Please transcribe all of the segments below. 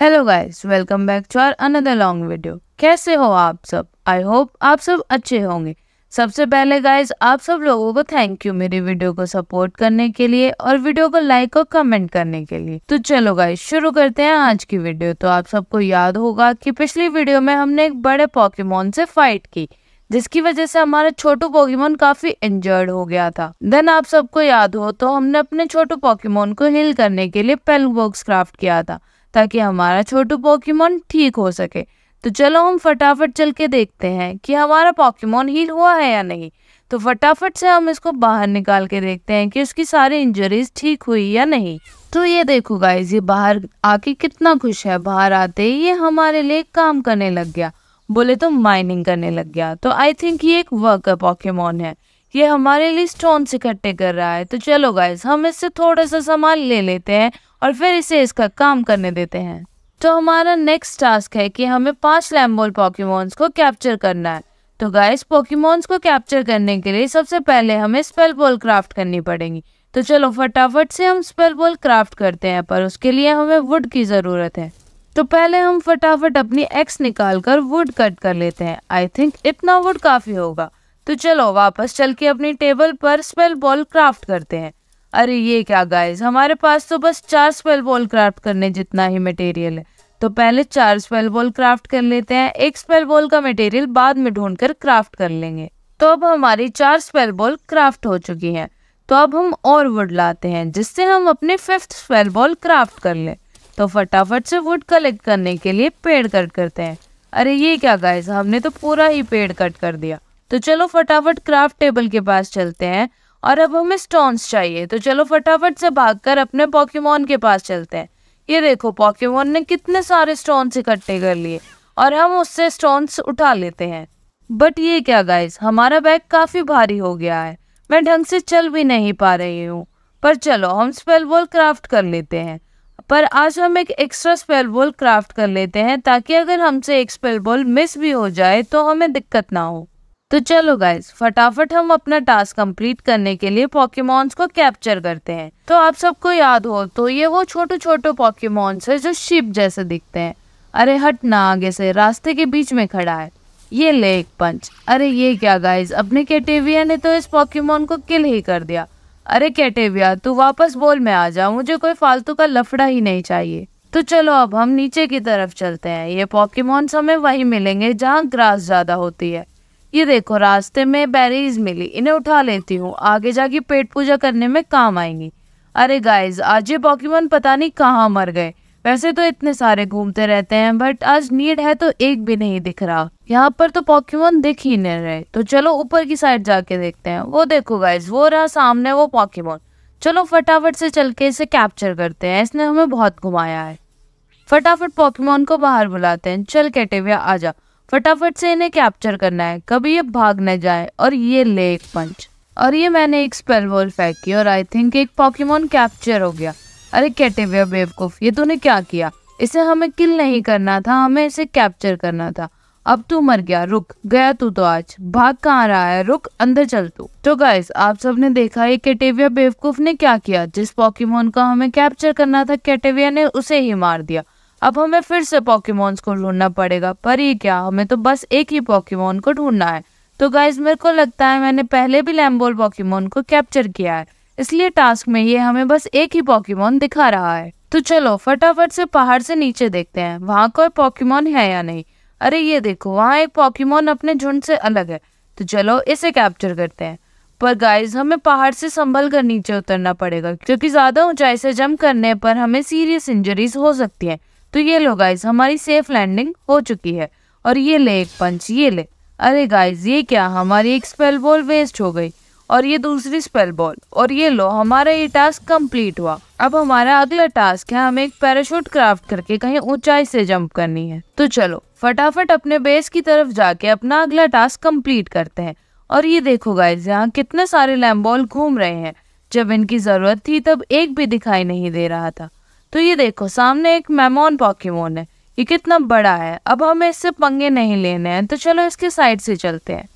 hello guys welcome back to our another long video कैसे हो आप सब आई होप आप सब अच्छे होंगे सबसे पहले गाइस आप सब लोगों को थैंक यू मेरी वीडियो को सपोर्ट करने के लिए और वीडियो को लाइक और कमेंट करने के लिए तो चलो गाइस शुरू करते हैं आज की वीडियो तो आप सबको याद होगा कि पिछली वीडियो में हमने एक बड़े पॉकीमोन से फाइट की जिसकी वजह से हमारा छोटू पॉकीमोन काफी इंजर्ड हो गया था देन आप सबको याद हो तो हमने अपने छोटू पॉकीमोन को हील करने के लिए पेल बॉक्स क्राफ्ट किया था ताकि हमारा छोटू पॉकीमोन ठीक हो सके तो चलो हम फटाफट चल के देखते हैं कि हमारा पॉक्यूमोन हील हुआ है या नहीं तो फटाफट से हम इसको बाहर निकाल के देखते हैं कि उसकी सारी इंजरीज ठीक हुई या नहीं तो ये देखो गाइज ये बाहर आके कितना खुश है बाहर आते ही ये हमारे लिए काम करने लग गया बोले तो माइनिंग करने लग गया तो आई थिंक ये एक वर्कर पॉक्यूमोन है ये हमारे लिए स्टोन्स इकट्ठे कर रहा है तो चलो गाइज हम इससे थोड़ा सा सामान ले लेते हैं और फिर इसे इसका काम करने देते हैं तो हमारा नेक्स्ट टास्क है कि हमें पांच लैम्बोल पॉकीमोन्स को कैप्चर करना है तो गाइस पॉकीमोन्स को कैप्चर करने के लिए सबसे पहले हमें स्पेल बॉल क्राफ्ट करनी पड़ेगी तो चलो फटाफट से हम स्पेल बॉल क्राफ्ट करते हैं पर उसके लिए हमें वुड की ज़रूरत है तो पहले हम फटाफट अपनी एक्स निकाल कर वुड कट कर लेते हैं आई थिंक इतना वुड काफ़ी होगा तो चलो वापस चल के अपनी टेबल पर स्पेल बॉल क्राफ्ट करते हैं अरे ये क्या गाइज हमारे पास तो बस चार स्पेल बॉल क्राफ्ट करने जितना ही मटेरियल है तो पहले चार स्पेल बॉल क्राफ्ट कर लेते हैं एक स्पेल बॉल का मटेरियल बाद में ढूंढ कर क्राफ्ट कर लेंगे तो अब हमारी चार स्पेल बॉल क्राफ्ट हो चुकी हैं तो अब हम और वुड लाते हैं जिससे हम अपने फिफ्थ स्पेल बॉल क्राफ्ट कर लें तो फटाफट से वुड कलेक्ट करने के लिए पेड़ कट करते हैं अरे ये क्या गाइज हमने तो पूरा ही पेड़ कट कर दिया तो चलो फटाफट क्राफ्ट टेबल के पास चलते हैं और अब हमें स्टोन्स चाहिए तो चलो फटाफट से भागकर अपने पॉकीमोन के पास चलते हैं ये देखो पॉकीमोन ने कितने सारे स्टोन्स इकट्ठे कर लिए और हम उससे स्टोन्स उठा लेते हैं बट ये क्या गाइज हमारा बैग काफ़ी भारी हो गया है मैं ढंग से चल भी नहीं पा रही हूँ पर चलो हम स्पेल बॉल क्राफ्ट कर लेते हैं पर आज हम एक एक्स्ट्रा स्पेल बॉल क्राफ्ट कर लेते हैं ताकि अगर हमसे एक स्पेल बॉल मिस भी हो जाए तो हमें दिक्कत ना हो तो चलो गाइज फटाफट हम अपना टास्क कंप्लीट करने के लिए पॉकीमॉन्स को कैप्चर करते हैं तो आप सबको याद हो तो ये वो छोटे छोटे पॉकीमोन्स है जो शिप जैसे दिखते हैं अरे हट ना आगे से रास्ते के बीच में खड़ा है ये ले एक पंच अरे ये क्या गाइज अपने कैटेविया ने तो इस पॉकीमॉन को किल ही कर दिया अरे कैटेविया तू वापस बोल में आ जाओ मुझे कोई फालतू का लफड़ा ही नहीं चाहिए तो चलो अब हम नीचे की तरफ चलते हैं ये पॉकीमॉन्स हमें वहीं मिलेंगे जहाँ ग्रास ज़्यादा होती है ये देखो रास्ते में बेरीज मिली इन्हें उठा लेती हूँ आगे जाके पेट पूजा करने में काम आएंगी अरे गाइज आज ये पॉकीमोन पता नहीं कहाँ मर गए वैसे तो इतने सारे घूमते रहते हैं बट आज नीड है तो एक भी नहीं दिख रहा यहाँ पर तो पॉकीमोन दिख ही नहीं रहे तो चलो ऊपर की साइड जाके देखते हैं वो देखो गाइज वो रहा सामने वो पॉकीमोन चलो फटाफट से चल के इसे कैप्चर करते हैं इसने हमें बहुत घुमाया है फटाफट पॉकीमोन को बाहर बुलाते हैं चल कैटेविया जा फटाफट से इन्हें कैप्चर करना है कभी ये भाग न जाए और ये ले एक पंच और ये मैंने एक स्पेल बॉल फेंक की और आई थिंक एक पॉकीमोन कैप्चर हो गया अरे कैटे बेवकूफ ये तूने क्या किया इसे हमें किल नहीं करना था हमें इसे कैप्चर करना था अब तू मर गया रुक गया तू तो आज भाग कहाँ रहा है रुक अंदर चल तू तो गाइस आप सबने देखा ये कैटेविया बेवकूफ ने क्या किया जिस पॉकीमोन का हमें कैप्चर करना था कैटेविया ने उसे ही मार दिया अब हमें फिर से पॉकीमोन्स को ढूंढना पड़ेगा पर ये क्या हमें तो बस एक ही पॉकीमोन को ढूंढना है तो गाइज मेरे को लगता है मैंने पहले भी लैम्बोल पॉकीमोन को कैप्चर किया है इसलिए टास्क में ये हमें बस एक ही पॉकीमोन दिखा रहा है तो चलो फटाफट से पहाड़ से नीचे देखते हैं वहाँ कोई पॉकीमोन है या नहीं अरे ये देखो वहाँ एक पॉकीमोन अपने झुंड से अलग है तो चलो इसे कैप्चर करते हैं पर गाइज हमें पहाड़ से संभल कर नीचे उतरना पड़ेगा क्योंकि ज़्यादा ऊंचाई से जंप करने पर हमें सीरियस इंजरीज हो सकती है तो ये लो गाइज हमारी सेफ लैंडिंग हो चुकी है और ये ले एक पंच ये ले अरे गाइज ये क्या हमारी एक स्पेल बॉल वेस्ट हो गई और ये दूसरी स्पेल बॉल और ये लो हमारा ये टास्क कंप्लीट हुआ अब हमारा अगला टास्क है हमें एक पैराशूट क्राफ्ट करके कहीं ऊंचाई से जंप करनी है तो चलो फटाफट अपने बेस की तरफ जाके अपना अगला टास्क कंप्लीट करते हैं और ये देखो गाइज यहाँ कितने सारे लैम्बॉल घूम रहे हैं जब इनकी ज़रूरत थी तब एक भी दिखाई नहीं दे रहा था तो ये देखो सामने एक मेमोन पॉकीमोन है ये कितना बड़ा है अब हमें इससे पंगे नहीं लेने हैं तो चलो इसके साइड से चलते हैं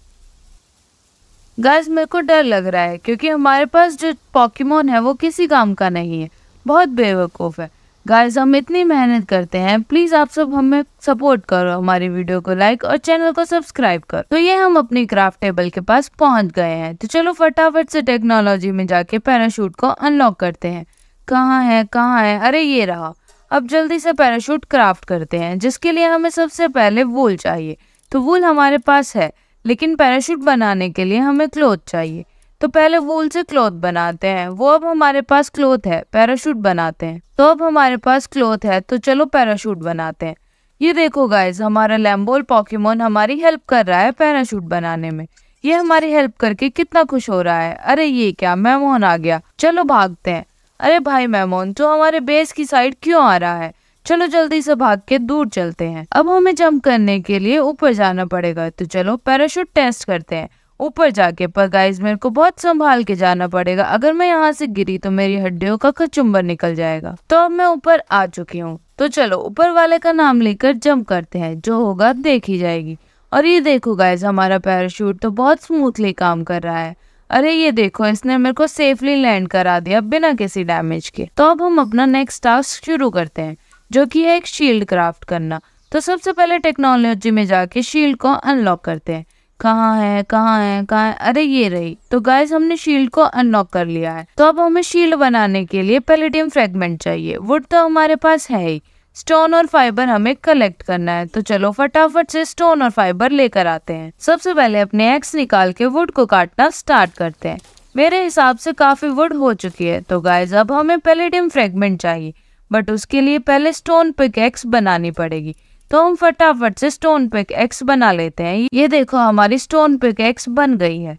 गाइस मेरे को डर लग रहा है क्योंकि हमारे पास जो पॉकीमोन है वो किसी काम का नहीं है बहुत बेवकूफ़ है गाइस हम इतनी मेहनत करते हैं प्लीज़ आप सब हमें सपोर्ट करो हमारी वीडियो को लाइक और चैनल को सब्सक्राइब करो तो ये हम अपनी क्राफ्ट टेबल के पास पहुंच गए हैं तो चलो फटाफट से टेक्नोलॉजी में जाके पैराशूट को अनलॉक करते हैं कहाँ है कहाँ है अरे ये रहा अब जल्दी से पैराशूट क्राफ्ट करते हैं जिसके लिए हमें सबसे पहले वूल चाहिए तो वूल हमारे पास है लेकिन पैराशूट बनाने के लिए हमें क्लोथ चाहिए तो पहले वूल से क्लोथ बनाते हैं वो अब हमारे पास क्लोथ है पैराशूट बनाते हैं तो अब हमारे पास क्लोथ है तो चलो पैराशूट बनाते हैं ये देखो गाइज हमारा लैम्बोल पॉकीमोन हमारी हेल्प कर रहा है पैराशूट बनाने में ये हमारी हेल्प करके कितना खुश हो रहा है अरे ये क्या मैं मोहन आ गया चलो भागते हैं अरे भाई मेमोन तो हमारे बेस की साइड क्यों आ रहा है चलो जल्दी से भाग के दूर चलते हैं अब हमें जंप करने के लिए ऊपर जाना पड़ेगा तो चलो पैराशूट टेस्ट करते हैं ऊपर जाके पर गाइज मेरे को बहुत संभाल के जाना पड़ेगा अगर मैं यहाँ से गिरी तो मेरी हड्डियों का कचुम्बर निकल जाएगा तो अब मैं ऊपर आ चुकी हूँ तो चलो ऊपर वाले का नाम लेकर जंप करते हैं जो होगा देखी जाएगी और ये देखो गाइज हमारा पैराशूट तो बहुत स्मूथली काम कर रहा है अरे ये देखो इसने मेरे को सेफली लैंड करा दिया बिना किसी डैमेज के तो अब हम अपना नेक्स्ट टास्क शुरू करते हैं जो कि है एक शील्ड क्राफ्ट करना तो सबसे पहले टेक्नोलॉजी में जाके शील्ड को अनलॉक करते हैं कहाँ है कहाँ है कहाँ है अरे ये रही तो गाइस हमने शील्ड को अनलॉक कर लिया है तो अब हमें शील्ड बनाने के लिए पेलेटियम फ्रेगमेंट चाहिए वुड तो हमारे पास है ही स्टोन और फाइबर हमें कलेक्ट करना है तो चलो फटाफट से स्टोन और फाइबर लेकर आते हैं सबसे पहले अपने एक्स निकाल के वुड को काटना स्टार्ट करते हैं मेरे हिसाब से काफी वुड हो चुकी है तो गाइज अब हमें पेलेडियम फ्रेगमेंट चाहिए बट उसके लिए पहले स्टोन पिक एक्स बनानी पड़ेगी तो हम फटाफट से स्टोन पिक एक्स बना लेते हैं ये देखो हमारी स्टोन पिक एक्स बन गई है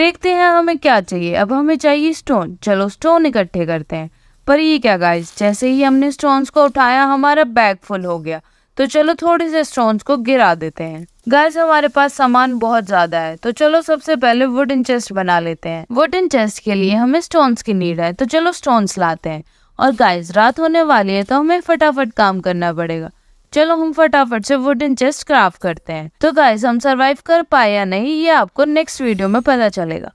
देखते हैं हमें क्या चाहिए अब हमें चाहिए स्टोन चलो स्टोन इकट्ठे करते हैं पर ये क्या गाइस जैसे ही हमने स्टोन्स को उठाया हमारा बैग फुल हो गया तो चलो थोड़े से स्टोन्स को गिरा देते हैं गाइस हमारे पास सामान बहुत ज्यादा है तो चलो सबसे पहले वुडन चेस्ट बना लेते हैं वुडन चेस्ट के लिए हमें स्टोन्स की नीड है तो चलो स्टोन्स लाते हैं और गाइस रात होने वाली है तो हमें फटाफट काम करना पड़ेगा चलो हम फटाफट से वुडन चेस्ट क्राफ्ट करते हैं तो गाइस हम सर्वाइव कर पाए या नहीं ये आपको नेक्स्ट वीडियो में पता चलेगा